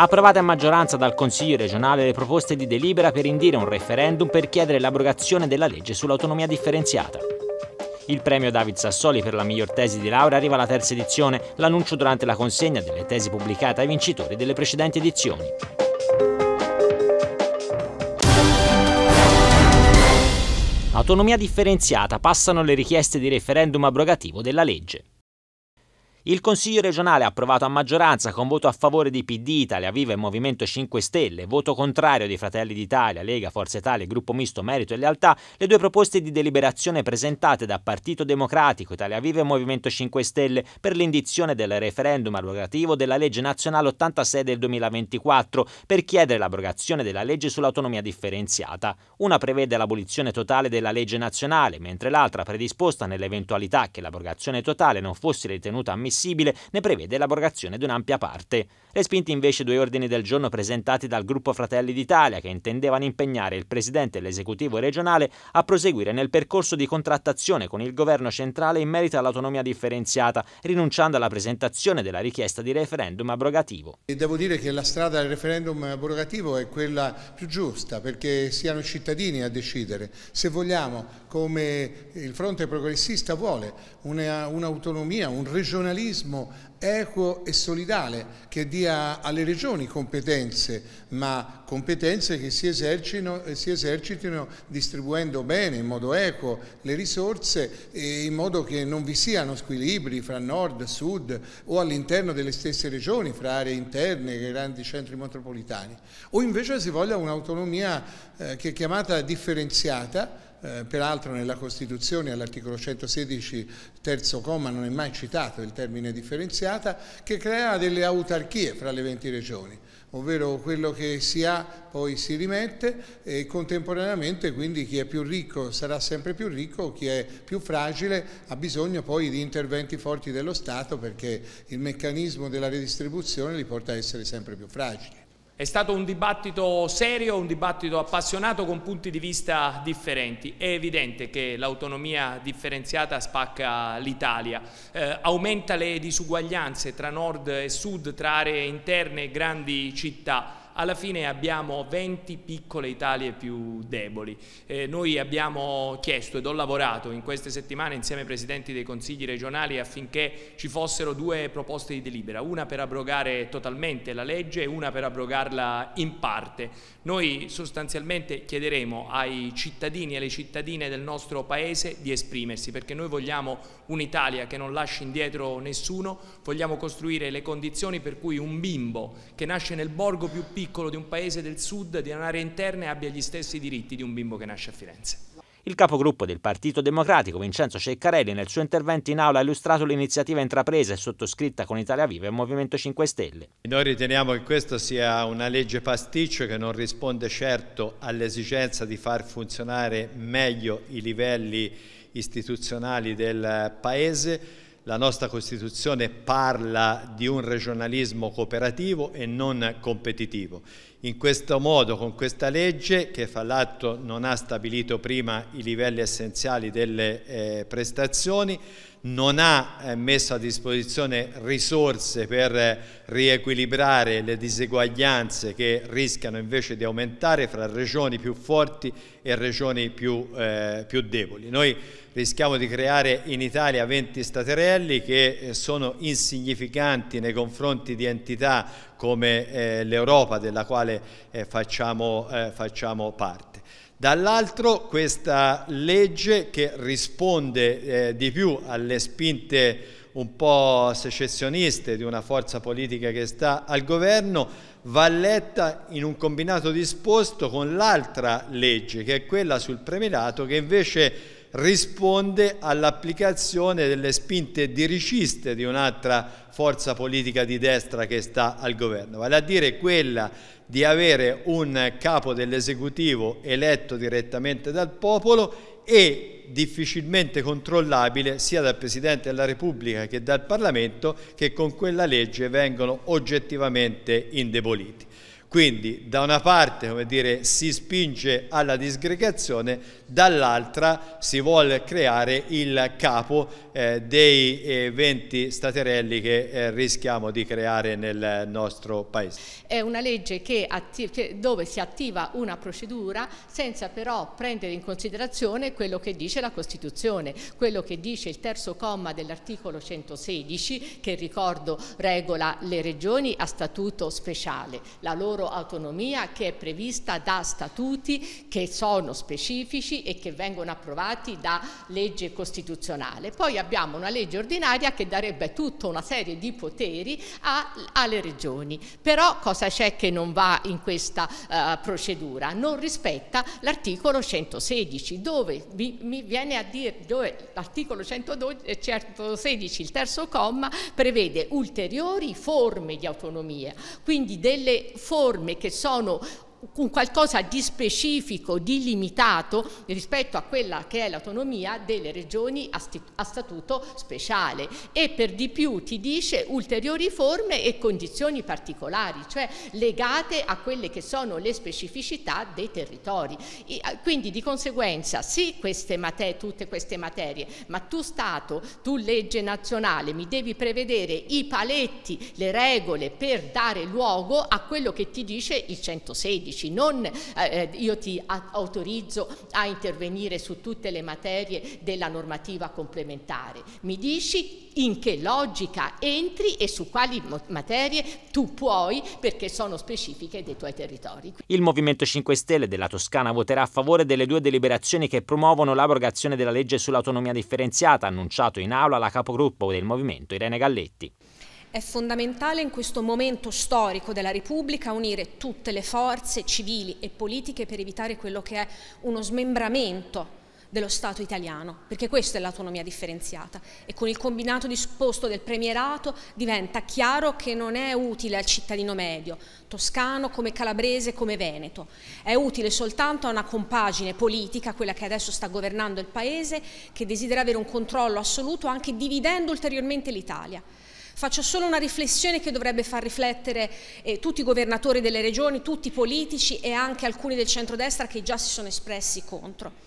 approvate a maggioranza dal Consiglio regionale le proposte di delibera per indire un referendum per chiedere l'abrogazione della legge sull'autonomia differenziata. Il premio David Sassoli per la miglior tesi di laurea arriva alla terza edizione, l'annuncio durante la consegna delle tesi pubblicate ai vincitori delle precedenti edizioni. Autonomia differenziata passano le richieste di referendum abrogativo della legge. Il Consiglio regionale ha approvato a maggioranza con voto a favore di PD, Italia Viva e Movimento 5 Stelle, voto contrario di Fratelli d'Italia, Lega, Forza Italia, Gruppo Misto Merito e Lealtà, le due proposte di deliberazione presentate da Partito Democratico, Italia Viva e Movimento 5 Stelle per l'indizione del referendum abrogativo della legge nazionale 86 del 2024 per chiedere l'abrogazione della legge sull'autonomia differenziata. Una prevede l'abolizione totale della legge nazionale, mentre l'altra predisposta nell'eventualità che l'abrogazione totale non fosse ritenuta ammissibile possibile ne prevede l'abrogazione di un'ampia parte. Respinti invece due ordini del giorno presentati dal gruppo Fratelli d'Italia che intendevano impegnare il Presidente e l'esecutivo regionale a proseguire nel percorso di contrattazione con il governo centrale in merito all'autonomia differenziata, rinunciando alla presentazione della richiesta di referendum abrogativo. devo dire che la strada del referendum abrogativo è quella più giusta perché siano i cittadini a decidere. Se vogliamo, come il fronte progressista vuole, un'autonomia, un regionalismo equo e solidale, che dia alle regioni competenze, ma competenze che si, eh, si esercitino distribuendo bene, in modo equo, le risorse, in modo che non vi siano squilibri fra nord, sud o all'interno delle stesse regioni, fra aree interne, grandi centri metropolitani. O invece si voglia un'autonomia eh, che è chiamata differenziata, eh, peraltro nella Costituzione all'articolo 116 terzo comma non è mai citato il termine differenziata, che creerà delle autarchie fra le 20 regioni ovvero quello che si ha poi si rimette e contemporaneamente quindi chi è più ricco sarà sempre più ricco, chi è più fragile ha bisogno poi di interventi forti dello Stato perché il meccanismo della redistribuzione li porta a essere sempre più fragili. È stato un dibattito serio, un dibattito appassionato con punti di vista differenti. È evidente che l'autonomia differenziata spacca l'Italia, eh, aumenta le disuguaglianze tra nord e sud, tra aree interne e grandi città, alla fine abbiamo 20 piccole Italie più deboli. Eh, noi abbiamo chiesto ed ho lavorato in queste settimane insieme ai presidenti dei consigli regionali affinché ci fossero due proposte di delibera, una per abrogare totalmente la legge e una per abrogarla in parte. Noi sostanzialmente chiederemo ai cittadini e alle cittadine del nostro Paese di esprimersi perché noi vogliamo un'Italia che non lasci indietro nessuno, vogliamo costruire le condizioni per cui un bimbo che nasce nel borgo più piccolo piccolo di un paese del sud, di un'area interna, e abbia gli stessi diritti di un bimbo che nasce a Firenze. Il capogruppo del Partito Democratico Vincenzo Ceccarelli nel suo intervento in aula ha illustrato l'iniziativa intrapresa e sottoscritta con Italia Viva e Movimento 5 Stelle. Noi riteniamo che questa sia una legge pasticcio che non risponde certo all'esigenza di far funzionare meglio i livelli istituzionali del Paese, la nostra Costituzione parla di un regionalismo cooperativo e non competitivo. In questo modo, con questa legge, che fra l'altro non ha stabilito prima i livelli essenziali delle eh, prestazioni, non ha eh, messo a disposizione risorse per eh, riequilibrare le diseguaglianze che rischiano invece di aumentare fra regioni più forti e regioni più, eh, più deboli. Noi rischiamo di creare in Italia 20 staterelli che eh, sono insignificanti nei confronti di entità come eh, l'Europa della quale eh, facciamo, facciamo parte. Dall'altro questa legge che risponde eh, di più alle spinte un po' secessioniste di una forza politica che sta al governo va letta in un combinato disposto con l'altra legge che è quella sul premierato che invece risponde all'applicazione delle spinte diriciste di un'altra forza politica di destra che sta al governo, vale a dire quella di avere un capo dell'esecutivo eletto direttamente dal popolo e difficilmente controllabile sia dal Presidente della Repubblica che dal Parlamento che con quella legge vengono oggettivamente indeboliti. Quindi da una parte come dire, si spinge alla disgregazione, dall'altra si vuole creare il capo eh, dei eh, 20 staterelli che eh, rischiamo di creare nel nostro Paese. È una legge che che dove si attiva una procedura senza però prendere in considerazione quello che dice la Costituzione, quello che dice il terzo comma dell'articolo 116 che ricordo regola le regioni a statuto speciale, la loro loro autonomia che è prevista da statuti che sono specifici e che vengono approvati da legge costituzionale. Poi abbiamo una legge ordinaria che darebbe tutta una serie di poteri a, alle regioni. Però cosa c'è che non va in questa uh, procedura? Non rispetta l'articolo 116 dove mi, mi viene a dire l'articolo 116, eh, il terzo comma, prevede ulteriori forme di autonomia, quindi delle forme norme che sono un qualcosa di specifico, di limitato rispetto a quella che è l'autonomia delle regioni a, a, statuto speciale e per di più ti dice ulteriori forme e condizioni particolari, cioè legate a quelle che sono le specificità dei territori. E, quindi di conseguenza sì queste materie, tutte queste materie, ma tu Stato, tu legge nazionale mi devi prevedere i paletti, le regole per dare luogo a quello che ti dice il 116 16, non eh, eh, io ti autorizzo a intervenire su tutte le materie della normativa complementare, mi dici in che logica entri e su quali materie tu puoi perché sono specifiche dei tuoi territori. Il Movimento 5 Stelle della Toscana voterà a favore delle due deliberazioni che promuovono l'abrogazione della legge sull'autonomia differenziata annunciato in aula la capogruppo del Movimento Irene Galletti. È fondamentale in questo momento storico della Repubblica unire tutte le forze civili e politiche per evitare quello che è uno smembramento dello Stato italiano, perché questa è l'autonomia differenziata e con il combinato disposto del premierato diventa chiaro che non è utile al cittadino medio, toscano come calabrese come veneto, è utile soltanto a una compagine politica, quella che adesso sta governando il paese, che desidera avere un controllo assoluto anche dividendo ulteriormente l'Italia. Faccio solo una riflessione che dovrebbe far riflettere eh, tutti i governatori delle regioni, tutti i politici e anche alcuni del centrodestra che già si sono espressi contro.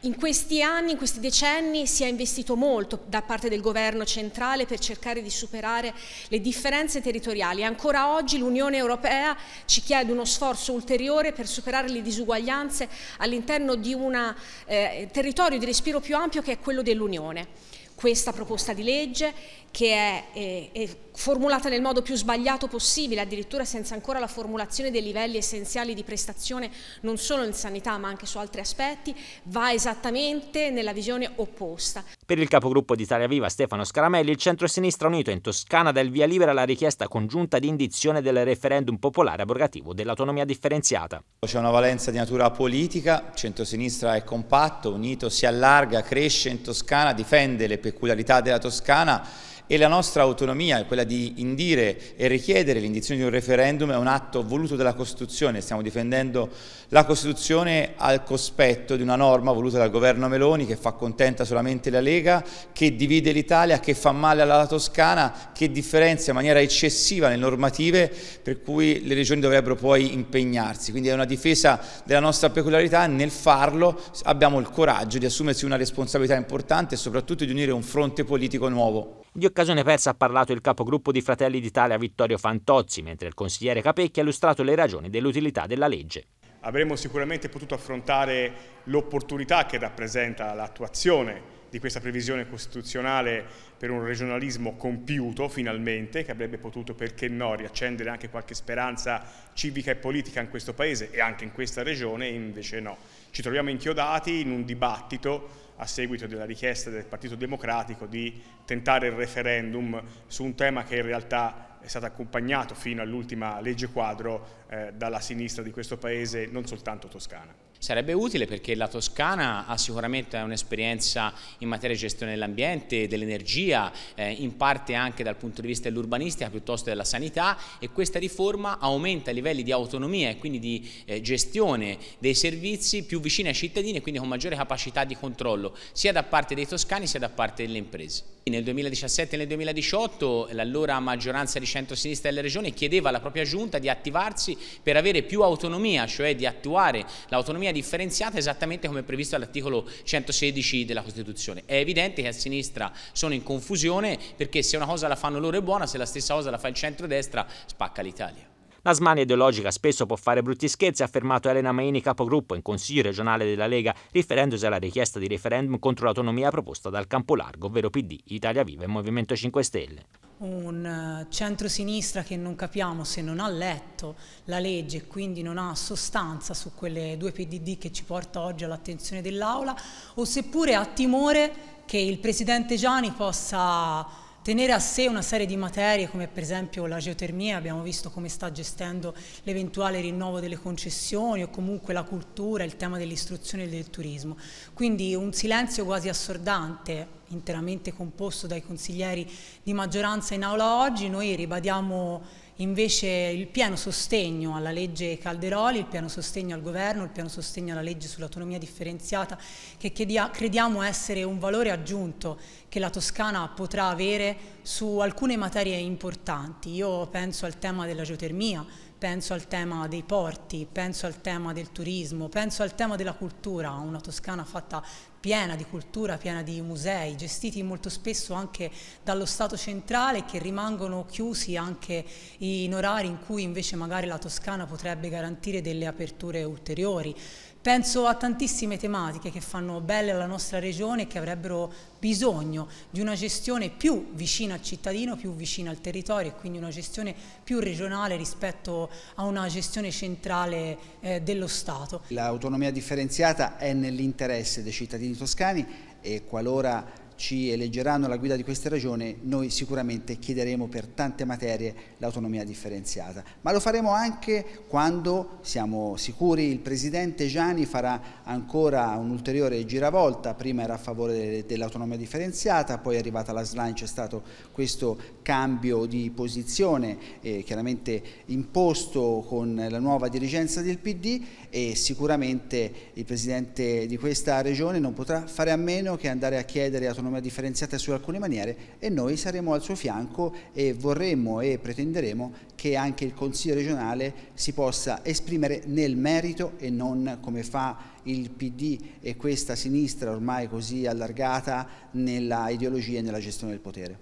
In questi anni, in questi decenni si è investito molto da parte del governo centrale per cercare di superare le differenze territoriali. Ancora oggi l'Unione Europea ci chiede uno sforzo ulteriore per superare le disuguaglianze all'interno di un eh, territorio di respiro più ampio che è quello dell'Unione questa proposta di legge che è, eh, è, è formulata nel modo più sbagliato possibile, addirittura senza ancora la formulazione dei livelli essenziali di prestazione non solo in sanità ma anche su altri aspetti, va esattamente nella visione opposta. Per il capogruppo di Italia Viva Stefano Scaramelli, il centro-sinistra unito in Toscana dà il via libera alla richiesta congiunta di indizione del referendum popolare abrogativo dell'autonomia differenziata. C'è una valenza di natura politica, il centro-sinistra è compatto, unito, si allarga, cresce in Toscana, difende le peculiarità della Toscana e la nostra autonomia, quella di indire e richiedere l'indizione di un referendum, è un atto voluto dalla Costituzione, stiamo difendendo la Costituzione al cospetto di una norma voluta dal governo Meloni che fa contenta solamente la Lega, che divide l'Italia, che fa male alla Toscana, che differenzia in maniera eccessiva le normative per cui le regioni dovrebbero poi impegnarsi, quindi è una difesa della nostra peculiarità, e nel farlo abbiamo il coraggio di assumersi una responsabilità importante e soprattutto di unire un fronte politico nuovo. Di occasione persa ha parlato il capogruppo di Fratelli d'Italia Vittorio Fantozzi, mentre il consigliere Capecchi ha illustrato le ragioni dell'utilità della legge avremmo sicuramente potuto affrontare l'opportunità che rappresenta l'attuazione di questa previsione costituzionale per un regionalismo compiuto finalmente, che avrebbe potuto, perché no, riaccendere anche qualche speranza civica e politica in questo Paese e anche in questa regione, invece no. Ci troviamo inchiodati in un dibattito a seguito della richiesta del Partito Democratico di tentare il referendum su un tema che in realtà è stato accompagnato fino all'ultima legge quadro eh, dalla sinistra di questo Paese, non soltanto toscana. Sarebbe utile perché la Toscana ha sicuramente un'esperienza in materia di gestione dell'ambiente, dell'energia, eh, in parte anche dal punto di vista dell'urbanistica piuttosto della sanità e questa riforma aumenta i livelli di autonomia e quindi di eh, gestione dei servizi più vicini ai cittadini e quindi con maggiore capacità di controllo sia da parte dei toscani sia da parte delle imprese. Nel 2017 e nel 2018 l'allora maggioranza di centro-sinistra della Regione chiedeva alla propria giunta di attivarsi per avere più autonomia, cioè di attuare l'autonomia differenziata esattamente come previsto all'articolo 116 della Costituzione. È evidente che a sinistra sono in confusione perché se una cosa la fanno loro è buona, se la stessa cosa la fa il centro-destra spacca l'Italia. La smania ideologica spesso può fare brutti scherzi, ha affermato Elena Maini, capogruppo in Consiglio regionale della Lega, riferendosi alla richiesta di referendum contro l'autonomia proposta dal Campolargo, ovvero PD, Italia Viva e Movimento 5 Stelle un eh, centrosinistra che non capiamo se non ha letto la legge e quindi non ha sostanza su quelle due PDD che ci porta oggi all'attenzione dell'Aula o seppure ha timore che il Presidente Gianni possa tenere a sé una serie di materie come per esempio la geotermia, abbiamo visto come sta gestendo l'eventuale rinnovo delle concessioni o comunque la cultura, il tema dell'istruzione e del turismo. Quindi un silenzio quasi assordante interamente composto dai consiglieri di maggioranza in aula oggi, noi ribadiamo Invece il piano sostegno alla legge Calderoli, il piano sostegno al governo, il piano sostegno alla legge sull'autonomia differenziata, che crediamo essere un valore aggiunto che la Toscana potrà avere su alcune materie importanti. Io penso al tema della geotermia, penso al tema dei porti, penso al tema del turismo, penso al tema della cultura, una Toscana fatta piena di cultura, piena di musei, gestiti molto spesso anche dallo Stato centrale che rimangono chiusi anche in orari in cui invece magari la Toscana potrebbe garantire delle aperture ulteriori. Penso a tantissime tematiche che fanno belle alla nostra regione e che avrebbero bisogno di una gestione più vicina al cittadino, più vicina al territorio e quindi una gestione più regionale rispetto a una gestione centrale eh, dello Stato. L'autonomia differenziata è nell'interesse dei cittadini cittadini toscani e qualora ci eleggeranno alla guida di questa regione, noi sicuramente chiederemo per tante materie l'autonomia differenziata. Ma lo faremo anche quando siamo sicuri il Presidente Gianni farà ancora un'ulteriore giravolta, prima era a favore dell'autonomia differenziata, poi è arrivata la slime, c'è stato questo cambio di posizione eh, chiaramente imposto con la nuova dirigenza del PD e sicuramente il Presidente di questa regione non potrà fare a meno che andare a chiedere autonomia autonomia differenziata su alcune maniere e noi saremo al suo fianco e vorremmo e pretenderemo che anche il Consiglio regionale si possa esprimere nel merito e non come fa il PD e questa sinistra ormai così allargata nella ideologia e nella gestione del potere.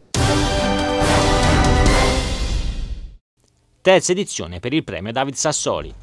Terza edizione per il premio David Sassoli.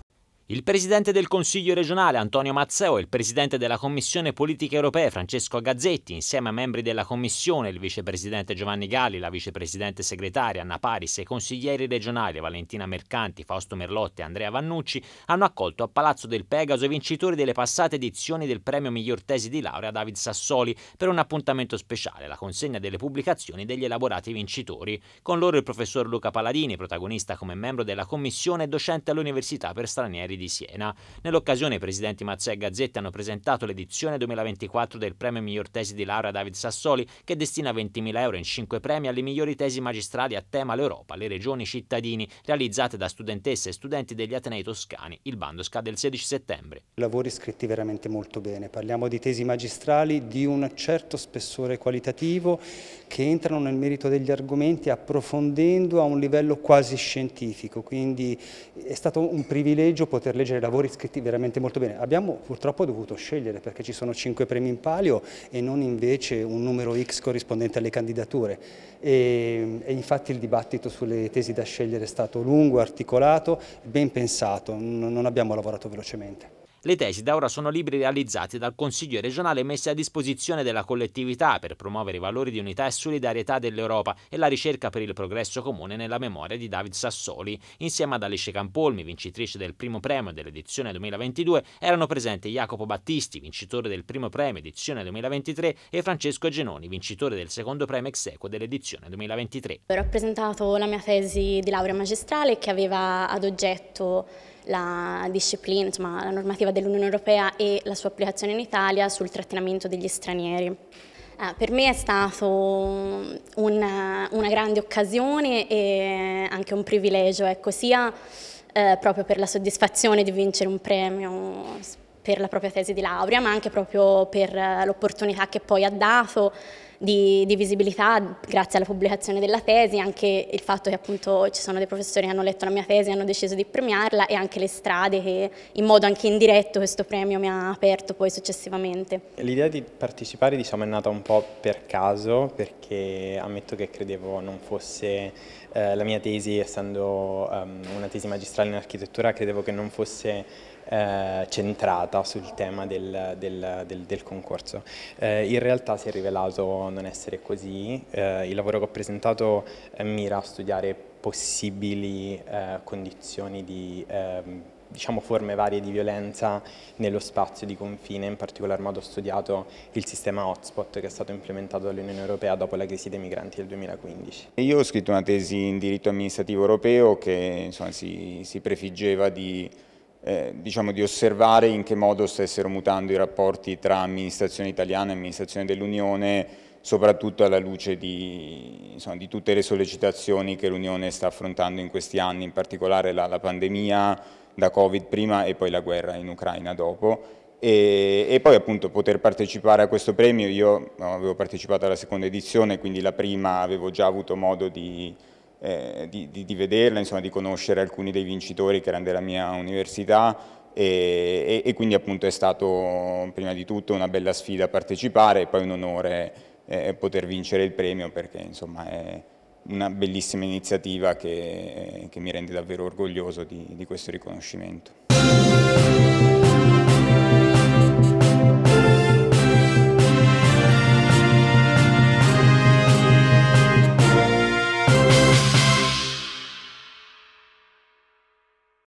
Il presidente del Consiglio regionale Antonio Mazzeo e il presidente della Commissione Politiche Europee Francesco Gazzetti, insieme a membri della Commissione, il vicepresidente Giovanni Galli, la vicepresidente segretaria Anna Paris e i consiglieri regionali Valentina Mercanti, Fausto Merlotte e Andrea Vannucci, hanno accolto a Palazzo del Pegaso i vincitori delle passate edizioni del premio miglior tesi di laurea David Sassoli per un appuntamento speciale, la consegna delle pubblicazioni degli elaborati vincitori. Con loro il professor Luca Paladini, protagonista come membro della Commissione e docente all'Università per stranieri Levi di Siena. Nell'occasione i presidenti Mazzè e Gazzetta hanno presentato l'edizione 2024 del premio miglior tesi di laurea David Sassoli che destina 20.000 euro in 5 premi alle migliori tesi magistrali a tema l'Europa, le regioni, i cittadini, realizzate da studentesse e studenti degli Atenei toscani. Il bando scade il 16 settembre. Lavori scritti veramente molto bene, parliamo di tesi magistrali di un certo spessore qualitativo che entrano nel merito degli argomenti approfondendo a un livello quasi scientifico, quindi è stato un privilegio poter poter leggere i lavori scritti veramente molto bene. Abbiamo purtroppo dovuto scegliere perché ci sono cinque premi in palio e non invece un numero X corrispondente alle candidature. E, e infatti il dibattito sulle tesi da scegliere è stato lungo, articolato, ben pensato, non abbiamo lavorato velocemente. Le tesi da ora sono libri realizzati dal Consiglio regionale messi a disposizione della collettività per promuovere i valori di unità e solidarietà dell'Europa e la ricerca per il progresso comune nella memoria di David Sassoli. Insieme ad Alice Campolmi, vincitrice del primo premio dell'edizione 2022, erano presenti Jacopo Battisti, vincitore del primo premio edizione 2023, e Francesco Genoni, vincitore del secondo premio ex equo dell'edizione 2023. Ho rappresentato la mia tesi di laurea magistrale che aveva ad oggetto la disciplina, insomma, la normativa dell'Unione Europea e la sua applicazione in Italia sul trattenimento degli stranieri. Ah, per me è stata un, una grande occasione e anche un privilegio, ecco, sia eh, proprio per la soddisfazione di vincere un premio per la propria tesi di laurea, ma anche proprio per eh, l'opportunità che poi ha dato di, di, visibilità grazie alla pubblicazione della tesi, anche il fatto che appunto ci sono dei professori che hanno letto la mia tesi e hanno deciso di premiarla e anche le strade che in modo anche indiretto questo premio mi ha aperto poi successivamente. L'idea di partecipare diciamo è nata un po' per caso perché ammetto che credevo non fosse eh, la mia tesi essendo um, una tesi magistrale in architettura credevo che non fosse eh, centrata sul tema del, del, del, del concorso. Eh, in realtà si è rivelato non essere così, eh, il lavoro che ho presentato eh, mira a studiare possibili eh, condizioni di ehm, diciamo, forme varie di violenza nello spazio di confine, in particolar modo ho studiato il sistema hotspot che è stato implementato dall'Unione Europea dopo la crisi dei migranti del 2015. Io ho scritto una tesi in diritto amministrativo europeo che insomma, si, si prefiggeva di eh, diciamo di osservare in che modo stessero mutando i rapporti tra amministrazione italiana e amministrazione dell'Unione, soprattutto alla luce di, insomma, di, tutte le sollecitazioni che l'Unione sta affrontando in questi anni, in particolare la, la, pandemia da Covid prima e poi la guerra in Ucraina dopo. E, e, poi appunto poter partecipare a questo premio, io avevo partecipato alla seconda edizione, quindi la prima avevo già avuto modo di eh, di, di, di, vederla, insomma, di conoscere alcuni dei vincitori che erano della mia università e, e, e quindi appunto è stato prima di tutto una bella sfida partecipare e poi un onore eh, poter vincere il premio perché insomma è una bellissima iniziativa che, che mi rende davvero orgoglioso di, di questo riconoscimento.